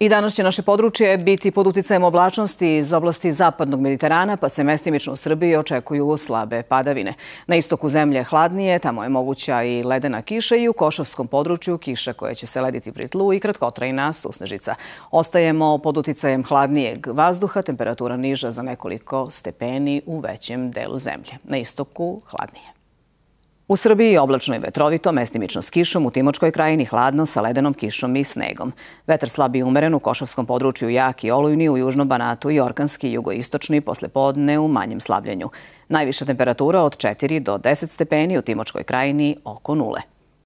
I danas će naše područje biti pod uticajem oblačnosti iz oblasti zapadnog Mediterana, pa se mestimično u Srbiji očekuju slabe padavine. Na istoku zemlje hladnije, tamo je moguća i ledena kiša i u košavskom području kiša koja će se lediti pri tlu i kratkotrajna susnežica. Ostajemo pod uticajem hladnijeg vazduha, temperatura niža za nekoliko stepeni u većem delu zemlje. Na istoku hladnije. U Srbiji je oblačno i vetrovito, mestimično s kišom, u Timočkoj krajini hladno sa ledenom kišom i snegom. Vetar slab i umeren u Košovskom području jak i olujni u Južnom Banatu i Orkanski Jugoistočni posle podne u manjem slabljenju. Najviša temperatura od 4 do 10 stepeni u Timočkoj krajini oko nule.